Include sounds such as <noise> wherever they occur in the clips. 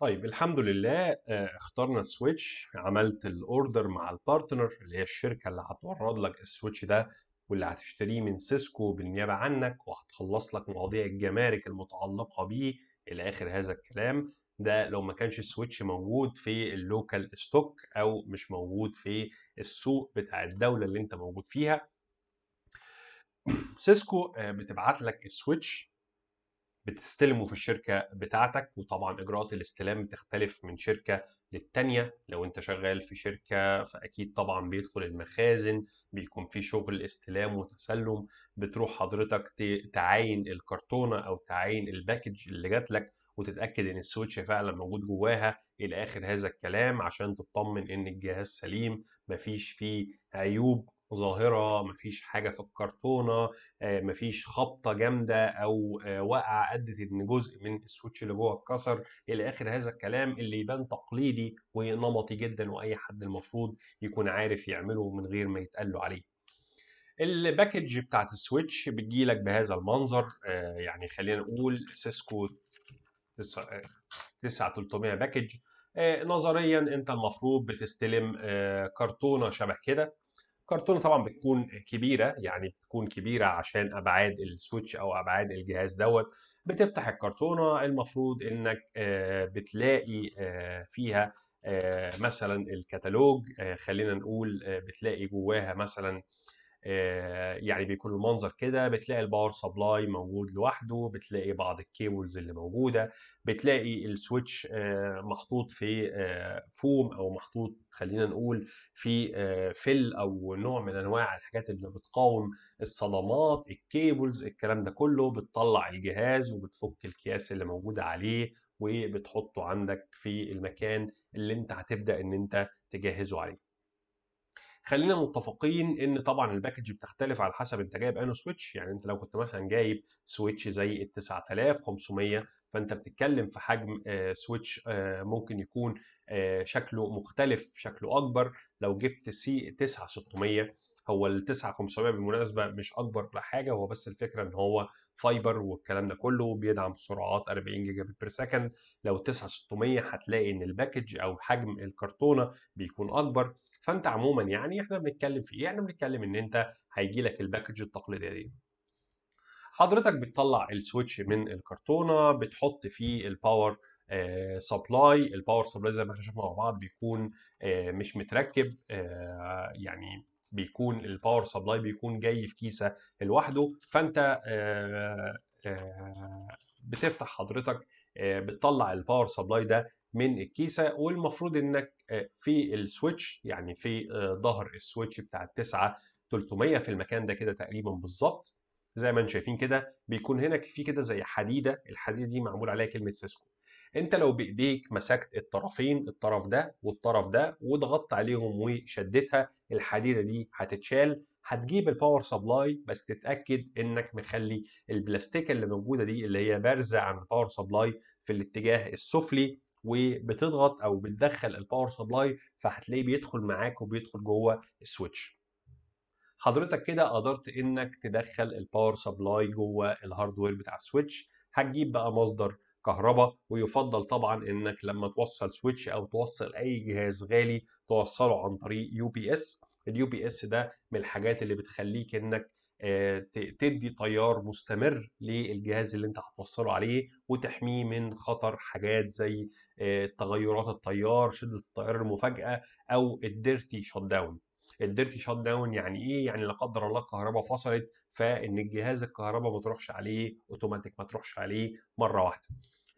طيب الحمد لله آه، اخترنا السويتش عملت الاوردر مع البارتنر اللي هي الشركه اللي هتورد لك السويتش ده واللي هتشتريه من سيسكو بالنيابه عنك وهتخلص لك مواضيع الجمارك المتعلقه بيه الى اخر هذا الكلام ده لو ما كانش السويتش موجود في اللوكال ستوك او مش موجود في السوق بتاع الدوله اللي انت موجود فيها <coughs> سيسكو آه، بتبعت لك السويتش بتستلمه في الشركه بتاعتك وطبعا اجراءات الاستلام بتختلف من شركه للتانيه لو انت شغال في شركه فاكيد طبعا بيدخل المخازن بيكون في شغل استلام وتسلم بتروح حضرتك تعاين الكرتونه او تعاين الباكج اللي جات لك وتتاكد ان السويتش فعلا موجود جواها الى اخر هذا الكلام عشان تطمن ان الجهاز سليم مفيش فيه عيوب ظاهره مفيش حاجه في الكرتونه آه، مفيش خبطه جامده او آه، وقع ادت ان جزء من السويتش اللي جوه اتكسر الى اخر هذا الكلام اللي يبان تقليدي ونمطي جدا واي حد المفروض يكون عارف يعمله من غير ما يتقال له عليه الباكج بتاعت السويتش بتجيلك بهذا المنظر آه، يعني خلينا نقول سيسكو 9300 باكج نظريا انت المفروض بتستلم كرتونه شبه كده كرتونة طبعا بتكون كبيرة يعني بتكون كبيرة عشان أبعاد السويتش أو أبعاد الجهاز دوت بتفتح الكرتونة المفروض إنك آه، بتلاقي آه، فيها آه، مثلا الكتالوج خلينا نقول بتلاقي جواها مثلا آه، يعني بيكون المنظر كده بتلاقي الباور سبلاي موجود لوحده بتلاقي بعض الكيبلز اللي موجوده بتلاقي السويتش آه، محطوط في فوم آه، او محطوط خلينا نقول في فل او نوع من انواع الحاجات اللي بتقاوم الصدمات الكيبلز الكلام ده كله بتطلع الجهاز وبتفك الكياس اللي موجوده عليه وبتحطه عندك في المكان اللي انت هتبدا ان انت تجهزه عليه خلينا متفقين ان طبعا الباكج بتختلف على حسب انت جايب انو سويتش يعني انت لو كنت مثلا جايب سويتش زي ال 9500 فانت بتتكلم في حجم سويتش آه، آه، ممكن يكون آه، شكله مختلف شكله اكبر لو جبت سي 9600 هو ال 9500 بالمناسبه مش اكبر بحاجه هو بس الفكره ان هو فايبر والكلام ده كله بيدعم سرعات 40 جيجا بت بير سكند لو 9600 هتلاقي ان الباكج او حجم الكرتونه بيكون اكبر فانت عموما يعني احنا بنتكلم في ايه؟ احنا بنتكلم ان انت هيجي لك الباكج التقليديه دي حضرتك بتطلع السويتش من الكرتونه بتحط فيه الباور سبلاي الباور سبلاي زي ما احنا شفنا مع بعض بيكون آه، مش متركب آه، يعني بيكون الباور سبلاي بيكون جاي في كيسه لوحده فانت آه، آه، بتفتح حضرتك آه، بتطلع الباور سبلاي ده من الكيسه والمفروض انك في السويتش يعني في ظهر السويتش بتاع التسعه 300 في المكان ده كده تقريبا بالظبط زي ما انتم شايفين كده بيكون هنا في كده زي حديده الحديده دي معمول عليها كلمه سيسكو انت لو بايديك مسكت الطرفين الطرف ده والطرف ده وضغطت عليهم وشدتها الحديده دي هتتشال هتجيب الباور سبلاي بس تتاكد انك مخلي البلاستيكه اللي موجوده دي اللي هي بارزه عن الباور سبلاي في الاتجاه السفلي وبتضغط او بتدخل الباور سبلاي فهتلاقيه بيدخل معاك وبيدخل جوه السويتش حضرتك كده قدرت انك تدخل الباور سبلاي جوه الهاردوير بتاع السويتش هتجيب بقى مصدر كهرباء ويفضل طبعا انك لما توصل سويتش او توصل اي جهاز غالي توصله عن طريق يو بي اس اليو بي اس ده من الحاجات اللي بتخليك انك آه، تدي تيار مستمر للجهاز اللي انت هتوصله عليه وتحميه من خطر حاجات زي آه، تغيرات التيار شده التيار المفاجاه او الديرتي شوت داون الديرتي شوت داون يعني ايه يعني لا قدر الله الكهرباء فصلت فان الجهاز الكهرباء ما تروحش عليه اوتوماتيك ما تروحش عليه مره واحده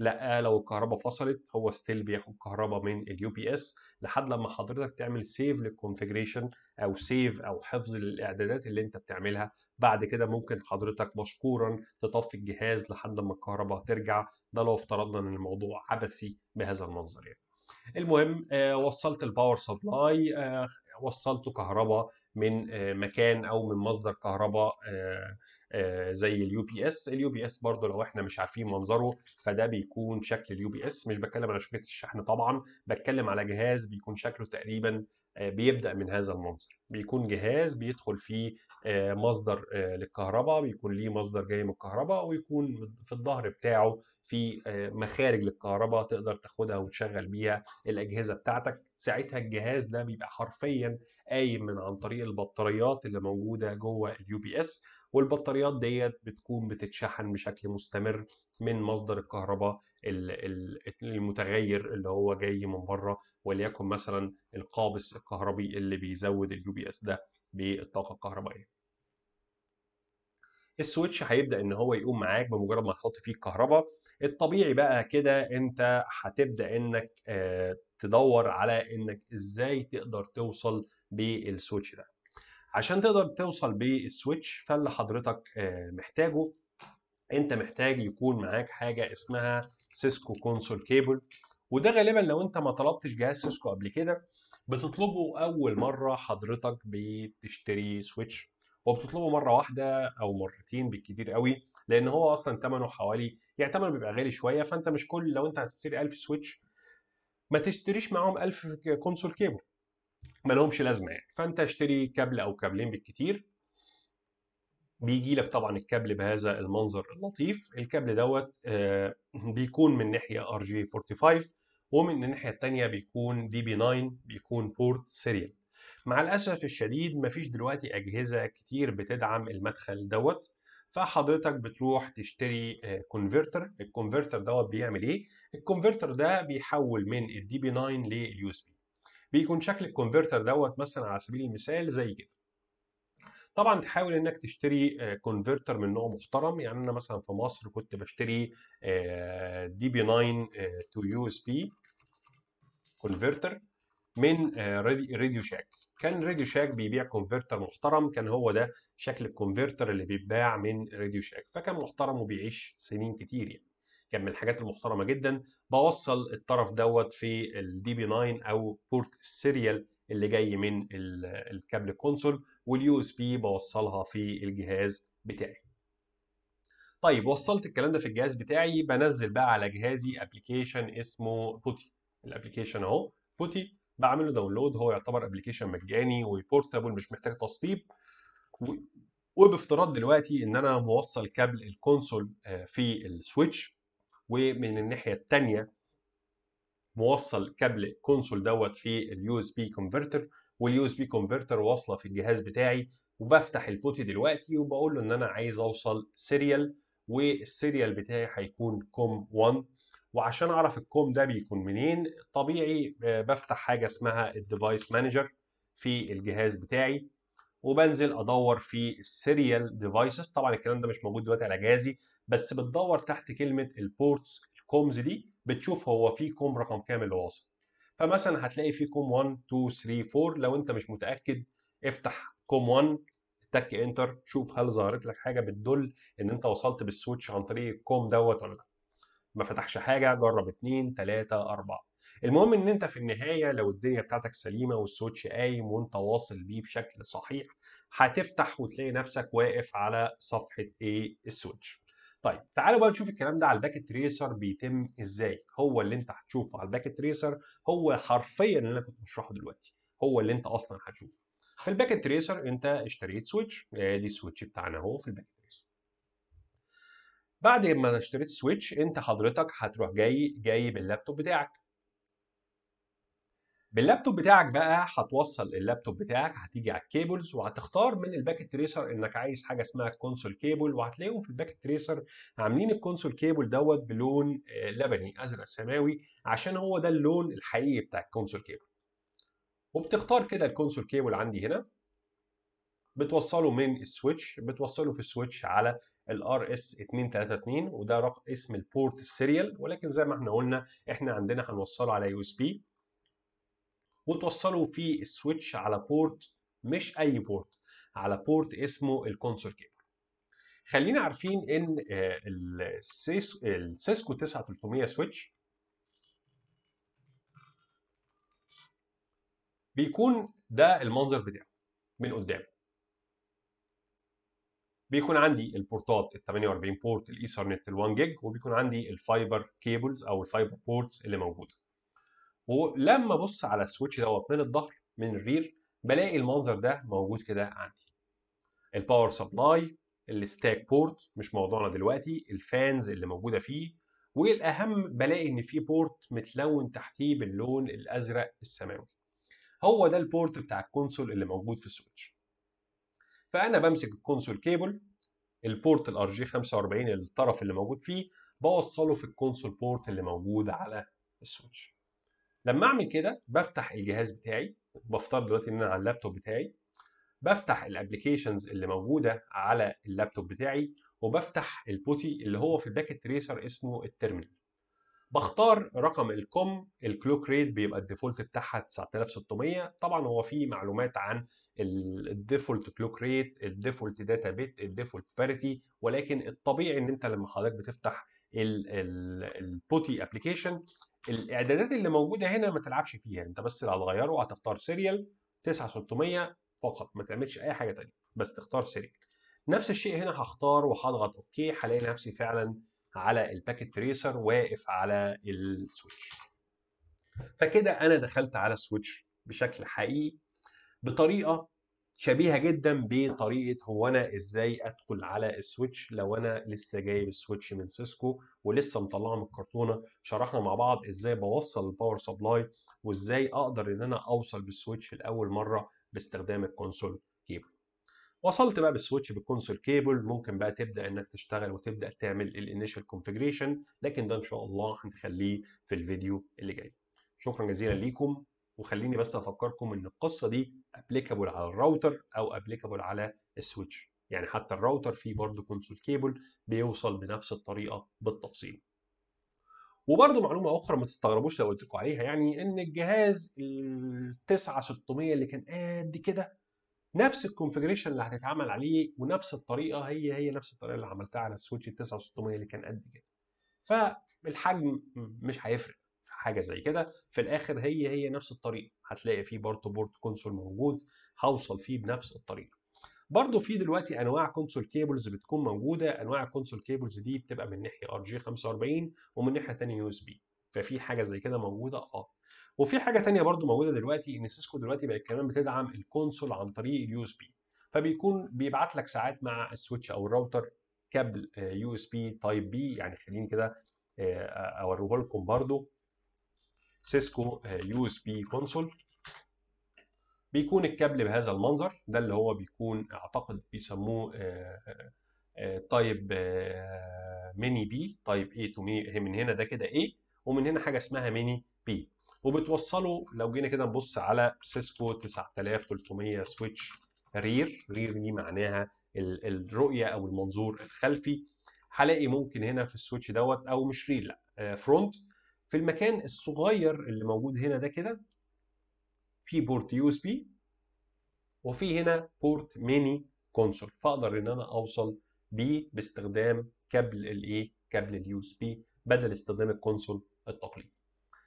لا لو الكهرباء فصلت هو ستيل بياخد كهرباء من اليو بي اس لحد لما حضرتك تعمل سيف للكونفيجريشن او سيف او حفظ للاعدادات اللي انت بتعملها بعد كده ممكن حضرتك مشكورا تطفي الجهاز لحد ما الكهرباء ترجع ده لو افترضنا ان الموضوع عبثي بهذا المنظر يعني المهم آه، وصلت الباور سبلاي وصلته كهرباء من آه، مكان او من مصدر كهرباء آه، زي اليو بي اس اليو بي اس برضو لو احنا مش عارفين منظره فده بيكون شكل اليو بي اس مش بتكلم على شركه الشحن طبعا بتكلم على جهاز بيكون شكله تقريبا آه، بيبدا من هذا المنظر بيكون جهاز بيدخل فيه آه، مصدر آه، للكهرباء بيكون ليه مصدر جاي من الكهرباء ويكون في الظهر بتاعه في مخارج للكهرباء تقدر تاخدها وتشغل بيها الاجهزه بتاعتك ساعتها الجهاز ده بيبقى حرفيا قايم من عن طريق البطاريات اللي موجوده جوه اليو بي اس والبطاريات ديت بتكون بتتشحن بشكل مستمر من مصدر الكهرباء المتغير اللي هو جاي من بره وليكن مثلا القابس الكهربي اللي بيزود اليو بي اس ده بالطاقه الكهربائيه السويتش هيبدا ان هو يقوم معاك بمجرد ما تحط فيه الكهرباء الطبيعي بقى كده انت هتبدا انك آه، تدور على انك ازاي تقدر توصل بالسويتش ده عشان تقدر توصل بالسويتش فاللي حضرتك آه، محتاجه انت محتاج يكون معاك حاجه اسمها سيسكو كونسول كيبل وده غالبا لو انت ما طلبتش جهاز سيسكو قبل كده بتطلبه اول مره حضرتك بتشتري سويتش وبتطلبه مره واحده او مرتين بالكتير قوي لان هو اصلا تمنه حوالي يعني تمنه بيبقى غالي شويه فانت مش كل لو انت هتشتري 1000 سويتش ما تشتريش معاهم 1000 كونسول كيبل ما لهمش لازمه يعني فانت اشتري كابل او كابلين بالكتير بيجي لك طبعا الكابل بهذا المنظر اللطيف الكابل دوت آه، بيكون من ناحيه ار جي 45 ومن الناحيه الثانيه بيكون دي بي 9 بيكون بورت سيريال مع الاسف الشديد مفيش دلوقتي اجهزه كتير بتدعم المدخل دوت فحضرتك بتروح تشتري كونفرتر آه، الكونفرتر دوت بيعمل ايه الكونفرتر ده بيحول من الدي بي 9 لليو اس بي بيكون شكل الكونفرتر دوت مثلا على سبيل المثال زي كده طبعا تحاول انك تشتري كونفرتر آه، من نوع محترم يعني انا مثلا في مصر كنت بشتري دي بي 9 تو يو اس بي كونفرتر من آه، راديو شاك كان راديو شاك بيبيع كونفرتر محترم كان هو ده شكل الكونفرتر اللي بيتباع من راديو شاك فكان محترم وبيعيش سنين كتير يعني كان من الحاجات المحترمه جدا بوصل الطرف دوت في الدي بي 9 او بورت السيريال اللي جاي من الكابل كونسول واليو اس بي بوصلها في الجهاز بتاعي طيب وصلت الكلام ده في الجهاز بتاعي بنزل بقى على جهازي ابلكيشن اسمه بوتي الابلكيشن اهو بوتي بعمل له داونلود هو يعتبر ابلكيشن مجاني وبورتابل مش محتاج تسطيب وبافتراض دلوقتي ان انا موصل كابل الكونسول آه، في السويتش ومن الناحيه الثانيه موصل كابل كونسول دوت في اليو اس بي كونفرتر واليو اس بي كونفرتر واصله في الجهاز بتاعي وبفتح الفوتي دلوقتي وبقول له ان انا عايز اوصل سيريال والسيريال بتاعي هيكون كوم 1 وعشان اعرف الكوم ده بيكون منين طبيعي آه، بفتح حاجه اسمها الديفايس مانجر في الجهاز بتاعي وبنزل ادور في السيريال ديفايسز طبعا الكلام ده مش موجود دلوقتي على جهازي بس بتدور تحت كلمه البورتس الكومز دي بتشوف هو في كوم رقم كام اللي واصل فمثلا هتلاقي في كوم 1 2 3 4 لو انت مش متاكد افتح كوم 1 تك انتر شوف هل ظهرت لك حاجه بتدل ان انت وصلت بالسويتش عن طريق الكوم دوت ولا لا ما فتحش حاجه جرب 2 3 4 المهم ان انت في النهايه لو الدنيا بتاعتك سليمه والسويتش قايم وانت واصل بيه بشكل صحيح هتفتح وتلاقي نفسك واقف على صفحه ايه السويتش طيب تعالوا بقى نشوف الكلام ده على الباكت تريسر بيتم ازاي هو اللي انت هتشوفه على الباكت تريسر هو حرفيا اللي انا كنت بشرحه دلوقتي هو اللي انت اصلا هتشوفه في الباكت تريسر انت اشتريت سويتش ادي السويتش بتاعنا اهو في الباكت تريسر بعد ما اشتريت سويتش انت حضرتك هتروح جاي جايب اللابتوب بتاعك باللابتوب بتاعك بقى هتوصل اللابتوب بتاعك هتيجي على الكيبلز وهتختار من الباكت تريسر انك عايز حاجه اسمها كونسول كيبل وهتلاقيهم في الباكت تريسر عاملين الكونسول كيبل دوت بلون آه، لبني ازرق سماوي عشان هو ده اللون الحقيقي بتاع الكونسول كيبل وبتختار كده الكونسول كيبل عندي هنا بتوصله من السويتش بتوصله في السويتش على الار اس 232 وده رقم اسم البورت السيريال ولكن زي ما احنا قلنا احنا عندنا هنوصله على يو اس بي وتوصله في السويتش على بورت مش اي بورت على بورت اسمه الكونسول كيبل خلينا عارفين ان آه، السيسكو 9300 سويتش بيكون ده المنظر بتاعه من قدام بيكون عندي البورتات ال 48 بورت الايثرنت ال 1 جيج وبيكون عندي الفايبر كيبلز او الفايبر بورتس اللي موجوده ولما ابص على السويتش دوت من الظهر من الرير بلاقي المنظر ده موجود كده عندي الباور سبلاي الستاك بورت مش موضوعنا دلوقتي الفانز اللي موجوده فيه والاهم بلاقي ان في بورت متلون تحتيه باللون الازرق السماوي هو ده البورت بتاع الكونسول اللي موجود في السويتش فانا بمسك الكونسول كيبل البورت الار جي 45 الطرف اللي موجود فيه بوصله في الكونسول بورت اللي موجود على السويتش لما اعمل كده بفتح الجهاز بتاعي بفترض دلوقتي ان انا على اللابتوب بتاعي بفتح الابلكيشنز اللي موجوده على اللابتوب بتاعي وبفتح البوتي اللي هو في الباكت تريسر اسمه التيرمينال بختار رقم الكوم الكلوك ريت بيبقى الديفولت بتاعها 9600 طبعا هو فيه معلومات عن الديفولت كلوك ريت الديفولت داتا بيت الديفولت باريتي ولكن الطبيعي ان انت لما حضرتك بتفتح البوتي ابلكيشن الاعدادات اللي موجوده هنا ما تلعبش فيها انت بس اللي هتغيره هتختار سيريال 9600 فقط ما تعملش اي حاجه ثانيه بس تختار سيريال نفس الشيء هنا هختار وهضغط اوكي هلاقي نفسي فعلا على الباكت تريسر واقف على السويتش فكده انا دخلت على السويتش بشكل حقيقي بطريقه شبيهه جدا بطريقه هو انا ازاي ادخل على السويتش لو انا لسه جايب السويتش من سيسكو ولسه مطلعه من الكرتونه شرحنا مع بعض ازاي بوصل الباور سبلاي وازاي اقدر ان انا اوصل بالسويتش لاول مره باستخدام الكونسول كيبل وصلت بقى بالسويتش بالكونسول كيبل ممكن بقى تبدا انك تشتغل وتبدا تعمل الانيشال كونفيجريشن لكن ده ان شاء الله هنخليه في الفيديو اللي جاي شكرا جزيلا ليكم وخليني بس افكركم ان القصه دي ابليكابل على الراوتر او ابليكابل على السويتش يعني حتى الراوتر فيه برضه كونسول كيبل بيوصل بنفس الطريقه بالتفصيل وبرضه معلومه اخرى ما تستغربوش لو قلت لكم عليها يعني ان الجهاز ال 9600 اللي كان قد كده نفس الكونفجريشن اللي هتتعمل عليه ونفس الطريقه هي هي نفس الطريقه اللي عملتها على السويتش ال 9600 اللي كان قد كده فالحجم مش هيفرق حاجه زي كده في الاخر هي هي نفس الطريقه هتلاقي فيه برضه بورت كونسول موجود هوصل فيه بنفس الطريقه برضه في دلوقتي انواع كونسول كيبلز بتكون موجوده انواع الكونسول كيبلز دي بتبقى من ناحيه ار جي 45 ومن ناحيه ثانيه يو اس بي ففي حاجه زي كده موجوده اه وفي حاجه ثانيه برضه موجوده دلوقتي ان سيسكو دلوقتي بقت كمان بتدعم الكونسول عن طريق اليو اس بي فبيكون بيبعت لك ساعات مع السويتش او الراوتر كابل يو اس بي تايب بي يعني خليني كده آه، اوريه لكم برضه سيسكو آه، يو اس بي كونسول بيكون الكابل بهذا المنظر ده اللي هو بيكون اعتقد بيسموه تايب ميني بي تايب اي تو من هنا ده كده اي ومن هنا حاجه اسمها ميني بي وبتوصله لو جينا كده نبص على سيسكو 9300 سويتش رير رير دي معناها الرؤيه او المنظور الخلفي هلاقي ممكن هنا في السويتش دوت او مش رير لا فرونت آه، في المكان الصغير اللي موجود هنا ده كده في بورت يو اس بي وفي هنا بورت ميني كونسول فاقدر ان انا اوصل بيه باستخدام كابل الايه كابل اليو اس بي بدل استخدام الكونسول التقليدي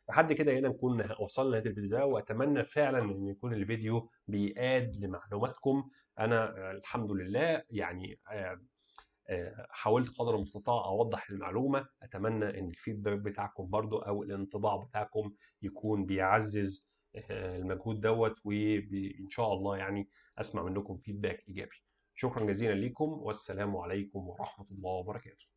لحد كده هنا نكون وصلنا لنهايه الفيديو ده واتمنى فعلا ان يكون الفيديو بيقاد لمعلوماتكم انا الحمد لله يعني آه، آه، حاولت قدر المستطاع اوضح المعلومه اتمنى ان الفيدباك بتاعكم برضو او الانطباع بتاعكم يكون بيعزز آه، المجهود دوت وان شاء الله يعني اسمع منكم فيدباك ايجابي شكرا جزيلا لكم والسلام عليكم ورحمه الله وبركاته